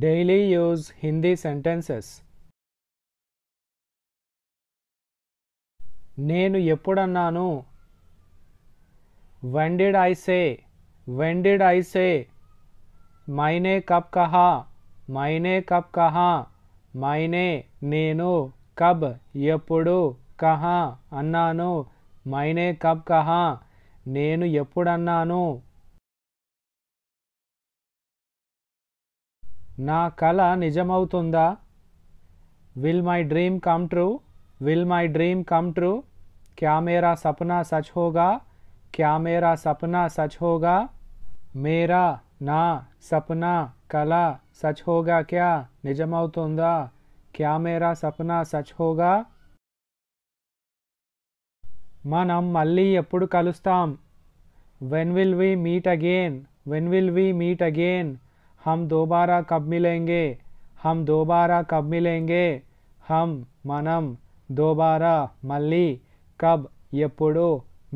Daily use Hindi sentences నేను ఎప్పుడన్నాను when did I say when did I say మైనే కబ్ కహా మైనే కబ్ కహా మైనే నేను కబ్ ఎప్పుడు కహా అన్నాను మైనే కబ్ కహా నేను ఎప్పుడన్నాను నా కళ నిజమవుతుందా will my dream come true will my dream come true క్యామేరా సపనా సచ్ హోగా క్యామేరా సపనా సచ్ హోగా మేరా నా సపనా కళ సచ్ హోగా క్యా నిజమవుతుందా క్యామేరా సపనా సచ్ హోగా మనం మళ్ళీ ఎప్పుడు కలుస్తాం when will we meet again when will we meet again हम दोबारा कब मिलेंगे हम दोबारा कब मिलेंगे हम मनम दोबारा मल्ली कब यपड़ो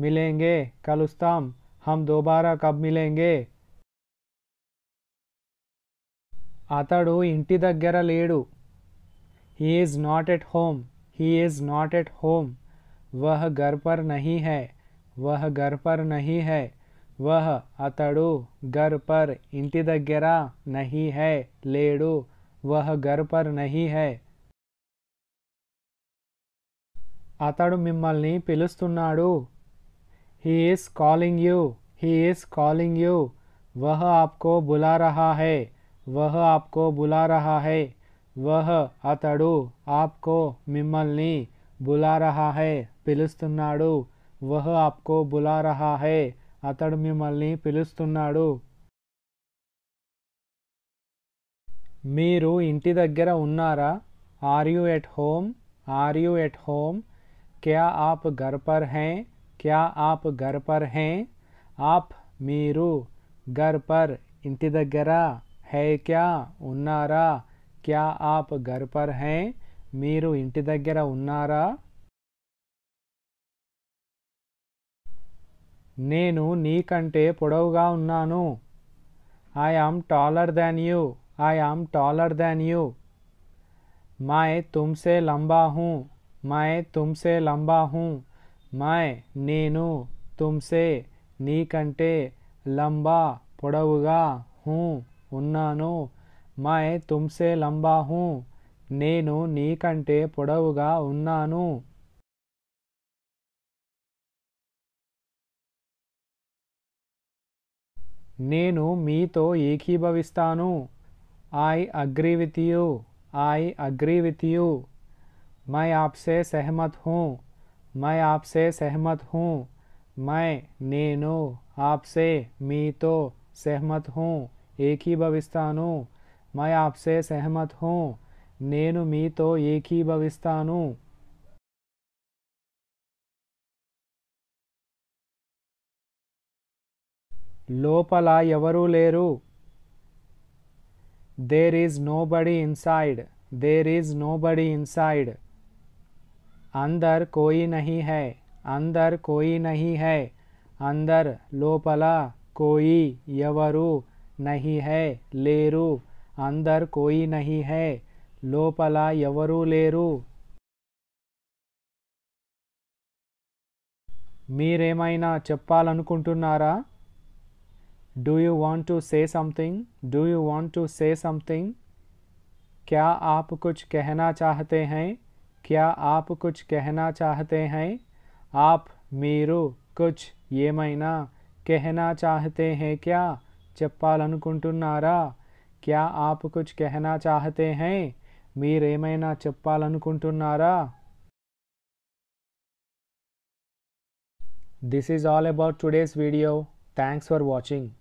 मिलेंगे कलुस्ताम हम दोबारा कब मिलेंगे अतु इंटी दगर लेड़ he is not at home he is not at home वह घर पर नहीं है वह घर पर नहीं है वह अतड़ घर पर इंटी दगेरा नहीं है लेड़ो वह घर पर नहीं है अतड़ मिम्मल पीलुना he is calling you he is calling you वह आपको बुला रहा है वह आपको बुला रहा है वह अतड़ आपको मिम्मल नहीं बुला रहा है पीलुना वह आपको बुला रहा है ఆతడు మిమల్ని పిలుస్తున్నాడు. మీరూ ఇంటి దగ్గర ఉన్నారా? Are you at home? Are you at home? क्या आप घर पर हैं? क्या आप घर पर हैं? आप मीरू घर पर ఇంటి దగ్గర ఉన్నారా? क्या? ఉన్నారా? क्या आप घर पर हैं? मीरू ఇంటి దగ్గర ఉన్నారా? నేను నీకంటే పొడవుగా ఉన్నాను I am taller than you I am taller than you మాయ్ తుమ్సే లంబాహు हूँ తుమ్సే లంబాహు लंबा నేను తుమ్సే నీకంటే లంబా పొడవుగా హూ ఉన్నాను మై తుమ్సే లంబా హూ నేను నీకంటే పొడవుగా ఉన్నాను నేను तो ఏకీభవిస్తాను I agree with you I agree with you मैं आपसे सहमत हूँ मैं आपसे सहमत हूँ मैं नैनो आपसे मी तो सहमत हूँ एक ही भविस्तानु मैं आपसे सहमत हूँ नैन मी तो एक ही भविस्तानु లోపల ఎవరూ లేరు there is nobody inside there is nobody inside అందర్ కోయి నహీ హై అందర్ కోయి నహీ హై అందర్ లోపల కోయి ఎవరు నహీ హై లేరు అందర్ కోయి నహీ హై లోపల ఎవరూ లేరు మీరేమైనా చెప్పాలనుకుంటున్నారా do you want to say something do you want to say something? क्या आप कुछ कहना चाहते हैं क्या आप कुछ कहना चाहते हैं आप मेरो कुछ मैना कहना चाहते हैं क्या చెప్పాలనుకుంటున్నారా क्या आप कुछ कहना चाहते हैं మీరేమైనా చెప్పాలనుకుంటున్నారా This is all about today's video. Thanks for watching.